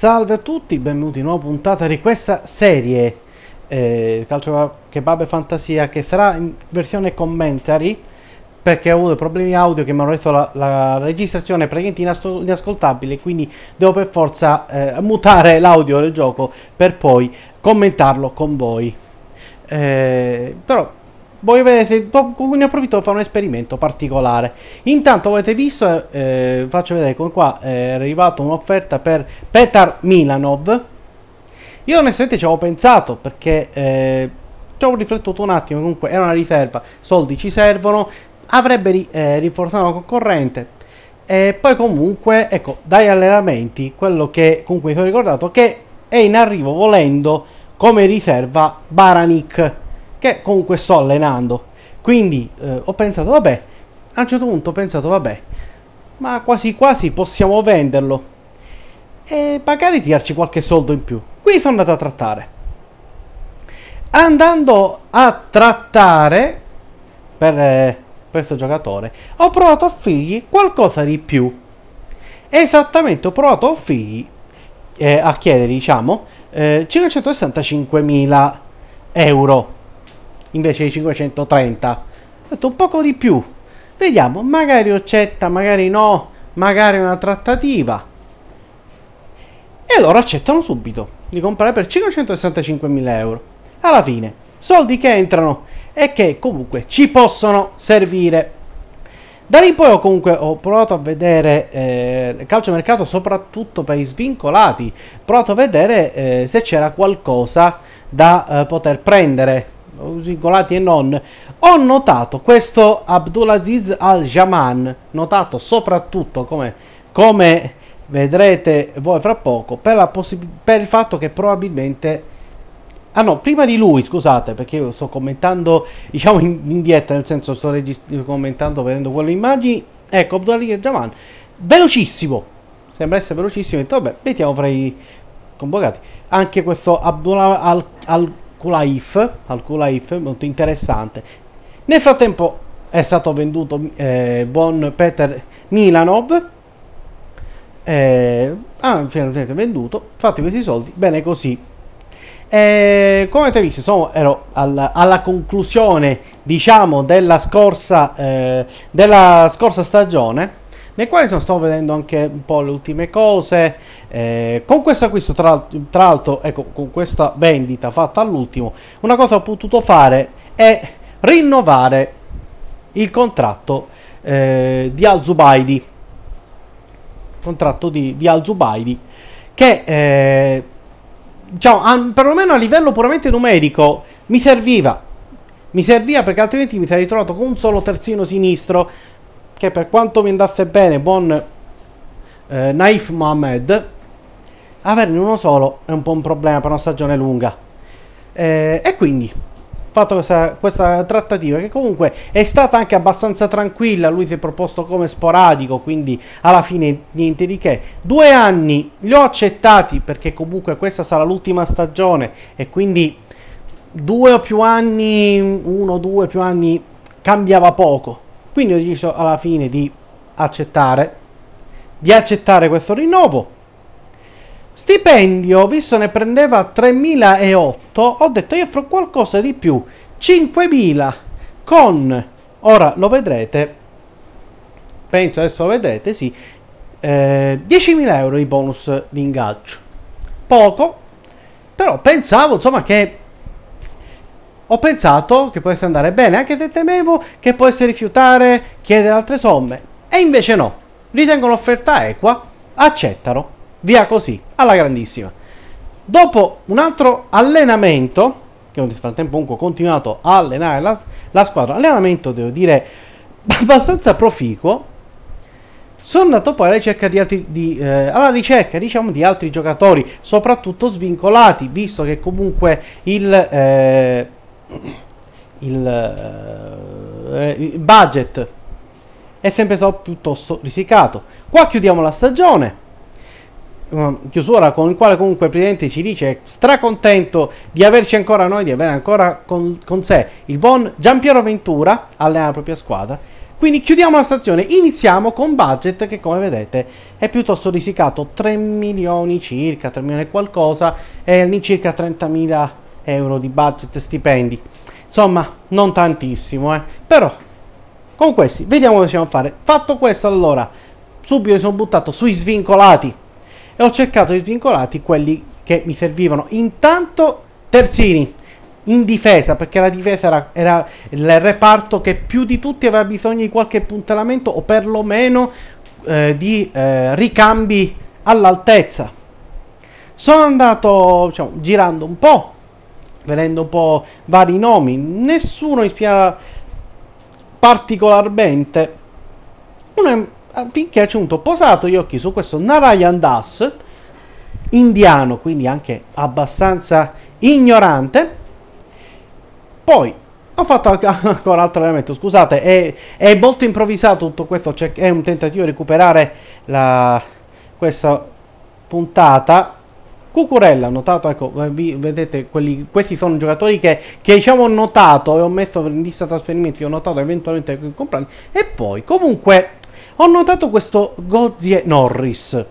Salve a tutti, benvenuti in nuova puntata di questa serie eh, Calcio Kebab e Fantasia che sarà in versione commentary perché ho avuto problemi audio che mi hanno reso la, la registrazione praticamente inascoltabile quindi devo per forza eh, mutare l'audio del gioco per poi commentarlo con voi eh, però voi vedete, ne approfitto per fare un esperimento particolare. Intanto avete visto, eh, eh faccio vedere come qua eh, è arrivata un'offerta per Petar Milanov. Io onestamente ci avevo pensato perché eh, ci avevo riflettuto un attimo, comunque era una riserva, soldi ci servono, avrebbe eh, rinforzato la concorrente. E poi comunque, ecco, dai allenamenti, quello che comunque vi sono ricordato, che è in arrivo volendo come riserva Baranik che comunque sto allenando. Quindi eh, ho pensato, vabbè, a un certo punto ho pensato, vabbè, ma quasi quasi possiamo venderlo e magari tirarci qualche soldo in più. Quindi sono andato a trattare. Andando a trattare per eh, questo giocatore, ho provato a offrirgli qualcosa di più. Esattamente, ho provato a offrirgli, eh, a chiedere, diciamo, eh, 565.000 euro invece di 530. Ho detto un poco di più. Vediamo, magari accetta, magari no, magari una trattativa. E loro accettano subito di comprare per 565.000 euro. Alla fine, soldi che entrano e che comunque ci possono servire. Da lì in poi ho comunque ho provato a vedere eh, calciomercato soprattutto per i svincolati, provato a vedere eh, se c'era qualcosa da eh, poter prendere così golati e non, ho notato questo Abdulaziz Al-Jaman, notato soprattutto come, come, vedrete voi fra poco, per, per il fatto che probabilmente... Ah no, prima di lui, scusate, perché io sto commentando, diciamo indietro, nel senso sto commentando vedendo quelle immagini. Ecco, Abdulaziz Al-Jaman, velocissimo, sembra essere velocissimo, detto, vabbè, mettiamo fra i convocati. Anche questo Abdullah Al-Jaman. al Kulaif, al Kulaif, molto interessante. Nel frattempo è stato venduto eh, buon Peter Milanov, eh, ah, finalmente venduto, fatti questi soldi, bene così. Eh, come avete visto, insomma, ero alla, alla conclusione, diciamo, della scorsa, eh, della scorsa stagione nel quale sto vedendo anche un po' le ultime cose eh, con questo acquisto tra, tra l'altro ecco con questa vendita fatta all'ultimo una cosa ho potuto fare è rinnovare il contratto eh, di Al Zubaidi contratto di, di Al Zubaidi che eh, diciamo, a, perlomeno a livello puramente numerico mi serviva mi serviva perché altrimenti mi sarei trovato con un solo terzino sinistro che per quanto mi andasse bene buon eh, Naif Mohamed, averne uno solo è un po' un problema per una stagione lunga. Eh, e quindi, fatto questa, questa, trattativa, che comunque è stata anche abbastanza tranquilla, lui si è proposto come sporadico, quindi alla fine niente di che. Due anni li ho accettati perché comunque questa sarà l'ultima stagione e quindi due o più anni, uno o due più anni cambiava poco quindi ho deciso alla fine di accettare, di accettare questo rinnovo. Stipendio, visto ne prendeva 3.008, ho detto io offro qualcosa di più, 5.000 con, ora lo vedrete, penso adesso lo vedrete, sì, eh, 10.000 euro di bonus di ingaggio. Poco, però pensavo insomma che ho pensato che potesse andare bene, anche se temevo che potesse rifiutare, chiedere altre somme. E invece no, ritengono l'offerta equa, accettano, via così, alla grandissima. Dopo un altro allenamento, che nel frattempo comunque ho continuato a allenare la, la squadra, allenamento devo dire abbastanza proficuo, sono andato poi alla ricerca di altri, di, eh, alla ricerca, diciamo, di altri giocatori, soprattutto svincolati, visto che comunque il... Eh, il, eh, eh, il budget è sempre stato piuttosto risicato. Qua chiudiamo la stagione chiusura con il quale comunque il presidente ci dice stracontento di averci ancora noi, di avere ancora con, con sé il buon Giampiero Ventura, allena la propria squadra. Quindi chiudiamo la stazione, iniziamo con budget che come vedete è piuttosto risicato, 3 milioni circa, 3 milioni qualcosa, e all'incirca 30 mila euro di budget stipendi. Insomma, non tantissimo, eh. Però, con questi, vediamo cosa possiamo fare. Fatto questo, allora, subito mi sono buttato sui svincolati. E ho cercato di svincolati quelli che mi servivano. Intanto, terzini in difesa, perché la difesa era, era, il reparto che più di tutti aveva bisogno di qualche puntellamento o perlomeno eh, di eh, ricambi all'altezza. Sono andato diciamo, girando un po' vedendo un po' vari nomi, nessuno ispira particolarmente. Uno è, ah, finché c'è un posato gli occhi su questo Narayan Das, indiano, quindi anche abbastanza ignorante. Poi ho fatto ancora altro elemento, scusate, è, è, molto improvvisato tutto questo, cioè è un tentativo di recuperare la, questa puntata Cucurella ho notato, ecco, eh, vi, vedete, quelli, questi sono giocatori che, che diciamo ho notato e eh, ho messo in lista trasferimenti, ho notato eventualmente che comprarli. E poi, comunque, ho notato questo Gozie Norris,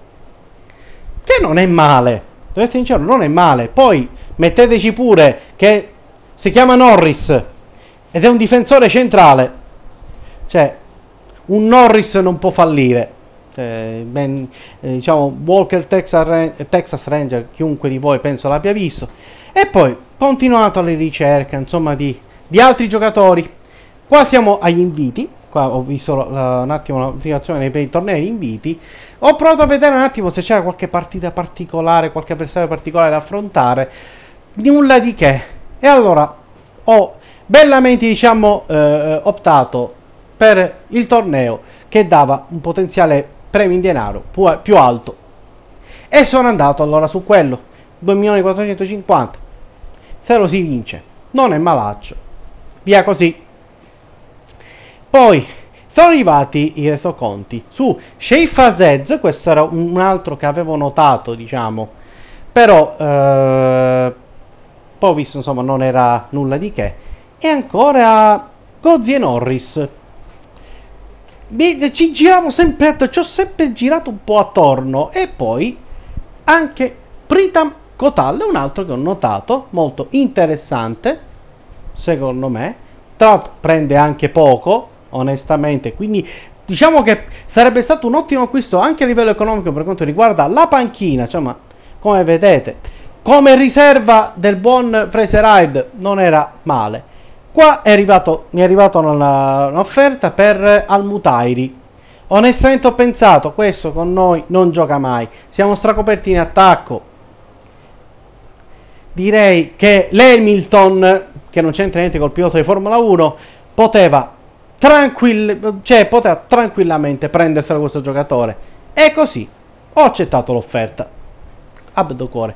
che non è male, devo essere sincero, non è male. Poi, metteteci pure che si chiama Norris ed è un difensore centrale. Cioè, un Norris non può fallire. Eh, ben, eh, diciamo Walker Texas, Texas Ranger, chiunque di voi penso l'abbia visto. E poi continuato alle ricerche, insomma, di, di altri giocatori. Qua siamo agli inviti, qua ho visto la, un attimo la situazione per i tornei inviti. Ho provato a vedere un attimo se c'era qualche partita particolare, qualche avversario particolare da affrontare. Nulla di che. E allora ho bellamente, diciamo, eh, eh optato per il torneo che dava un potenziale premi in denaro più alto. E sono andato allora su quello, 2.450. Se lo si vince, non è malaccio. Via così. Poi sono arrivati i resoconti su Sheif Azez, questo era un altro che avevo notato, diciamo, però eh, poi visto insomma non era nulla di che. E ancora Gozzi Norris, ci giriamo sempre attorno, ci ho sempre girato un po' attorno e poi anche Pritam Kotal è un altro che ho notato, molto interessante secondo me, tra l'altro prende anche poco onestamente, quindi diciamo che sarebbe stato un ottimo acquisto anche a livello economico per quanto riguarda la panchina, cioè, ma come vedete come riserva del buon Fraser Hyde non era male. Qua è arrivato, mi è arrivata un'offerta per Almutairi. Onestamente ho pensato, questo con noi non gioca mai. Siamo stracoperti in attacco. Direi che l'Hamilton, che non c'entra niente col pilota di Formula 1, poteva, tranquill cioè, poteva tranquillamente prendersela questo giocatore. E così ho accettato l'offerta. Abdo cuore.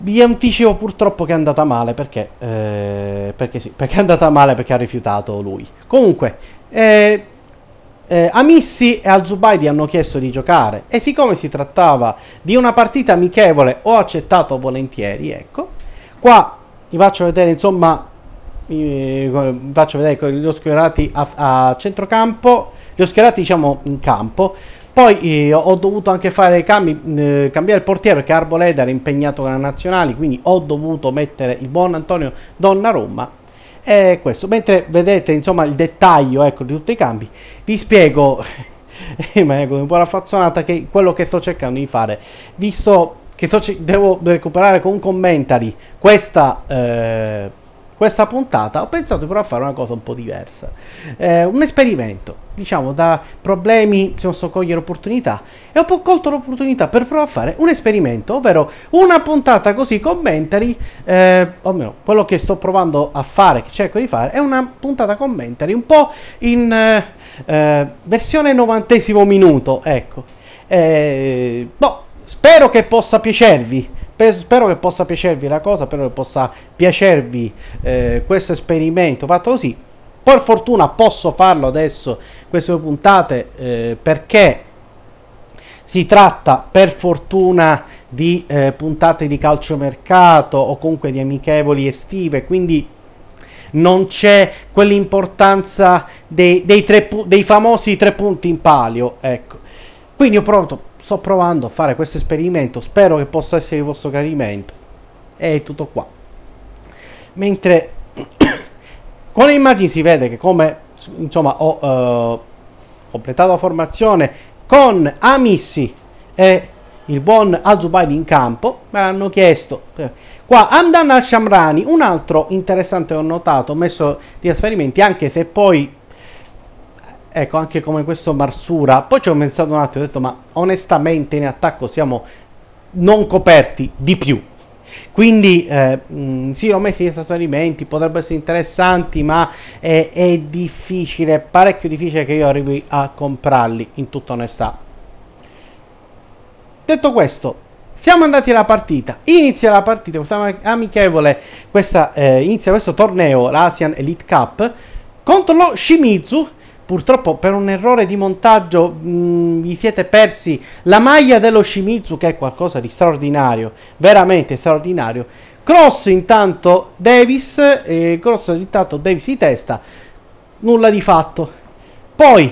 Vi anticipo purtroppo che è andata male perché eh, perché sì, perché è andata male perché ha rifiutato lui. Comunque, eh, eh, Amissi e Al-Zubaidi hanno chiesto di giocare e siccome si trattava di una partita amichevole ho accettato volentieri, ecco. Qua vi faccio vedere, insomma, vi faccio vedere gli ho schierati a, a centrocampo, li ho schierati diciamo in campo. Poi eh, ho dovuto anche fare cambi, eh, cambiare il portiere perché Arboleda era impegnato con la nazionale, quindi ho dovuto mettere il buon Antonio Donnarumma. E questo, mentre vedete insomma il dettaglio ecco, di tutti i cambi, vi spiego eh, ma ecco, un po' raffazzonata che quello che sto cercando di fare, visto che sto, devo recuperare con commentari questa eh, questa puntata, ho pensato però a fare una cosa un po' diversa. Eh, un esperimento, diciamo, da problemi se non so cogliere opportunità. E ho colto l'opportunità per provare a fare un esperimento, ovvero una puntata così commentary, eh, o meno, quello che sto provando a fare, che cerco di fare, è una puntata commentary un po' in eh, versione novantesimo minuto, ecco. Eh, boh, spero che possa piacervi spero che possa piacervi la cosa, spero che possa piacervi eh, questo esperimento fatto così. Per fortuna posso farlo adesso, queste due puntate, eh, perché si tratta per fortuna di eh, puntate di calciomercato o comunque di amichevoli estive, quindi non c'è quell'importanza dei, dei, tre, dei famosi tre punti in palio. Ecco. Quindi ho pronto sto provando a fare questo esperimento, spero che possa essere il vostro gradimento. E tutto qua. Mentre con le immagini si vede che come insomma ho eh, completato la formazione con Amissi e il buon Azubaidi in campo, me l'hanno chiesto. Qua Amdan al-Shamrani, un altro interessante ho notato, ho messo di trasferimenti, anche se poi ecco anche come questo Marsura poi ci ho pensato un attimo ho detto ma onestamente in attacco siamo non coperti di più quindi eh, mh, mm, sì, ho messo gli trasferimenti, potrebbero essere interessanti, ma è, è, difficile, è parecchio difficile che io arrivi a comprarli, in tutta onestà. Detto questo, siamo andati alla partita, inizia la partita, questa amichevole, questa, eh, inizia questo torneo, l'Asian Elite Cup, contro lo Shimizu, purtroppo per un errore di montaggio mh, mm, vi siete persi la maglia dello Shimizu che è qualcosa di straordinario, veramente straordinario. Cross intanto Davis, eh, Cross intanto Davis di testa, nulla di fatto. Poi,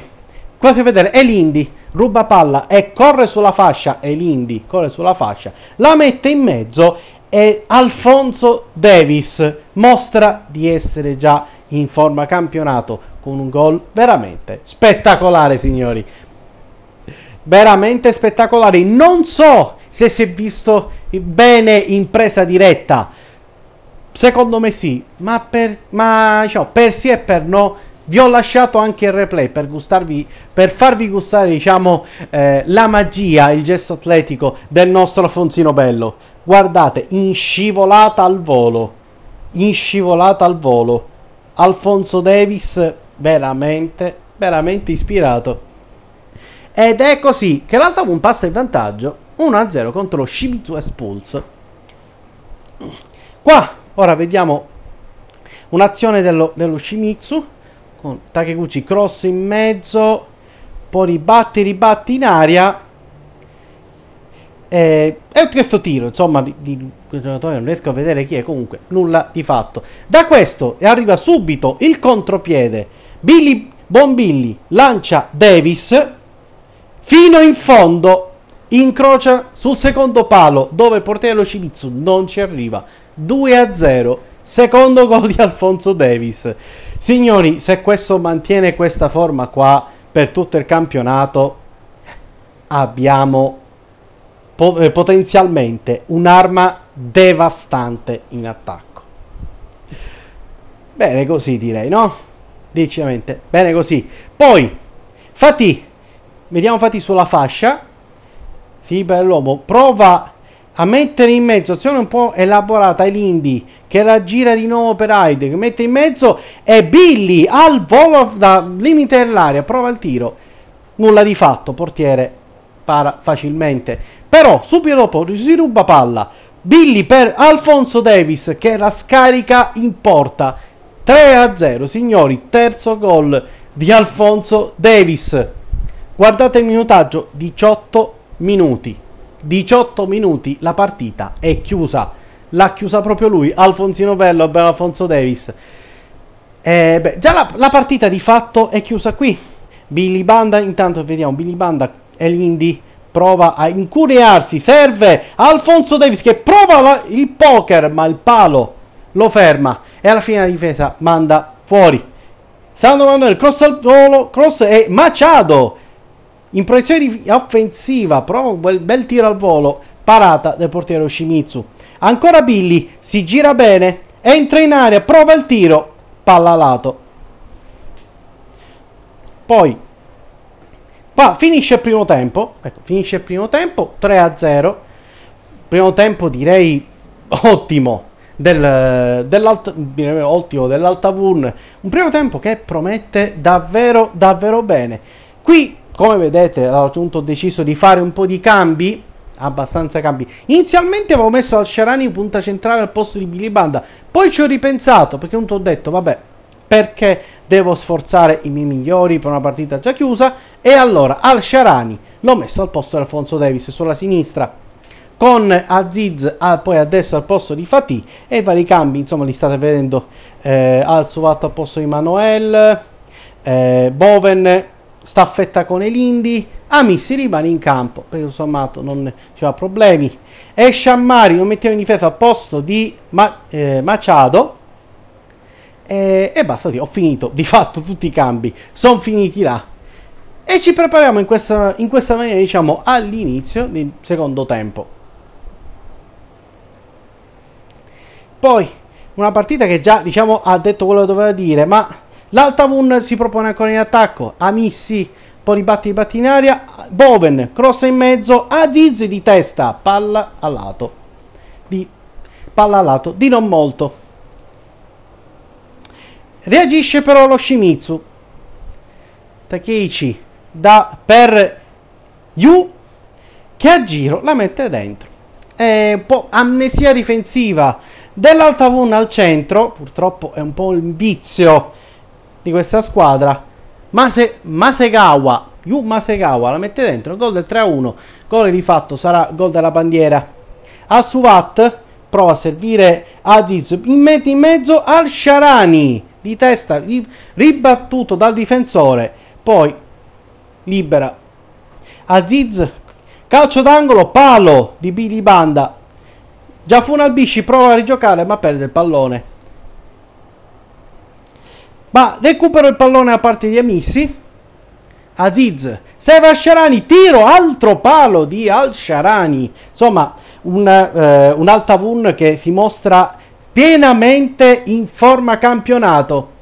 qua a vedere, è Lindy, ruba palla e corre sulla fascia, è Lindy corre sulla fascia, la mette in mezzo e Alfonso Davis mostra di essere già in forma campionato con un gol veramente spettacolare signori veramente spettacolare non so se si è visto bene in presa diretta secondo me sì ma per, ma, diciamo, per sì e per no vi ho lasciato anche il replay per, gustarvi, per farvi gustare diciamo, eh, la magia, il gesto atletico del nostro Alfonsino Bello guardate, in scivolata al volo, in scivolata al volo, Alfonso Davis veramente, veramente ispirato. Ed è così che la Savun passa in vantaggio 1-0 contro lo Shimizu Espulse. Qua, ora vediamo un'azione dello, dello Shimizu con Takeguchi cross in mezzo, poi ribatti, ribatti in aria eh, è questo tiro, insomma, di, giocatore non riesco a vedere chi è, comunque nulla di fatto. Da questo arriva subito il contropiede. Billy Bombilli lancia Davis fino in fondo, incrocia sul secondo palo dove il portiere Cimitsu non ci arriva. 2 a 0. Secondo gol di Alfonso Davis. Signori, se questo mantiene questa forma qua per tutto il campionato, abbiamo po- eh, potenzialmente un'arma devastante in attacco. Bene così direi, no? Decisamente, bene così. Poi, Fati, vediamo Fati sulla fascia. Sì, bell'uomo, prova a mettere in mezzo, azione un po' elaborata, ai Lindy, che la gira di nuovo per Hyde, che mette in mezzo, e Billy al volo da limite dell'aria, prova il tiro. Nulla di fatto, portiere para facilmente. Però subito dopo si ruba palla. Billy per Alfonso Davis che la scarica in porta. 3 a 0, signori, terzo gol di Alfonso Davis. Guardate il minutaggio, 18 minuti. 18 minuti la partita è chiusa. L'ha chiusa proprio lui, Alfonsino Bello, bello Alfonso Davis. Eh, beh, già la, la partita di fatto è chiusa qui. Billy Banda, intanto vediamo Billy Banda e l'Indy prova a incunearsi, serve Alfonso Davis che prova la, il poker ma il palo lo ferma e alla fine la difesa manda fuori. Stanno mandando il cross al volo, cross e Machado in proiezione offensiva, prova un bel, tiro al volo, parata del portiere Shimizu. Ancora Billy, si gira bene, entra in area, prova il tiro, palla a lato. Poi poi finisce il primo tempo, ecco, finisce il primo tempo 3 a 0. Primo tempo direi ottimo del, dell'alt, ottimo dell'Altavurn. Un primo tempo che promette davvero, davvero bene. Qui, come vedete, ho appunto deciso di fare un po' di cambi. Abbastanza cambi. Inizialmente avevo messo Al-Sharani punta centrale al posto di Bilibanda. Poi ci ho ripensato perché appunto ho detto, vabbè, perché devo sforzare i miei migliori per una partita già chiusa e allora Al-Sharani l'ho messo al posto di Alfonso Davis sulla sinistra con Aziz ah, poi a destra al posto di Fatih e vari cambi insomma li state vedendo eh, Al Suvat al posto di Manuel eh, Boven staffetta con Elindi Amissi rimane in campo perché insomma non ci ha problemi e Sciammari lo mettiamo in difesa al posto di Ma eh, Machado e basta, ho finito di fatto tutti i cambi, sono finiti là e ci prepariamo in questa, in questa maniera, diciamo, all'inizio del secondo tempo. Poi, una partita che già, diciamo, ha detto quello che doveva dire, ma l'Altavun si propone ancora in attacco. Amissi, poi ribatti batti in aria. Boven, cross in mezzo. Aziz di testa, palla a lato. Di, palla a lato, di non molto. Reagisce però lo Shimizu. Takeichi da, per Yu che a giro la mette dentro. è un po' amnesia difensiva dell'Altavun al centro, purtroppo è un po' il vizio di questa squadra. Mase, Masegawa, Yu Masegawa la mette dentro, gol del 3-1, a gol di fatto sarà gol della bandiera. Al Suvat prova a servire Aziz, in, me- in mezzo al Sharani, di testa ribattuto dal difensore, poi libera. Aziz, calcio d'angolo, palo di Billy banda. Giafun Albisci prova a rigiocare ma perde il pallone. Ma recupero il pallone da parte di Amissi. Aziz, serve al Sharani, tiro, altro palo di Al Sharani. Insomma, un, eh, un Altavun che si mostra pienamente in forma campionato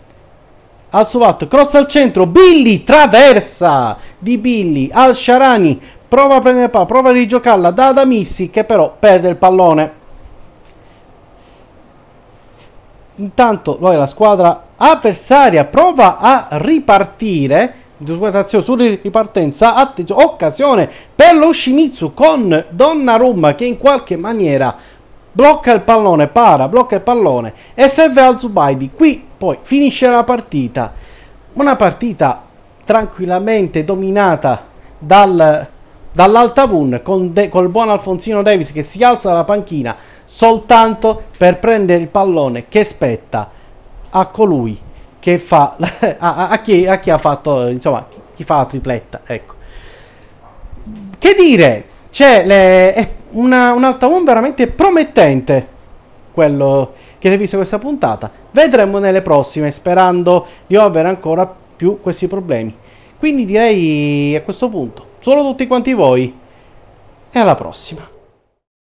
al Suvat, cross al centro, Billy, traversa di Billy, al Sharani, prova a prendere palla, prova a rigiocarla da Adamissi che però perde il pallone. Intanto poi la squadra avversaria prova a ripartire, sulla ripartenza, attenzione, occasione per lo Shimizu con Donnarumma che in qualche maniera blocca il pallone, para, blocca il pallone, FV al Zubaidi, qui poi finisce la partita, una partita tranquillamente dominata dal, dall'Altavun con de, col buon Alfonsino Davis che si alza dalla panchina soltanto per prendere il pallone che spetta a colui che fa a, a, a, chi, a chi, ha fatto insomma chi fa la tripletta ecco che dire c'è le, una, un altalone veramente promettente. Quello che si è visto questa puntata. Vedremo nelle prossime, sperando di non avere ancora più questi problemi. Quindi direi a questo punto, solo tutti quanti voi. E alla prossima.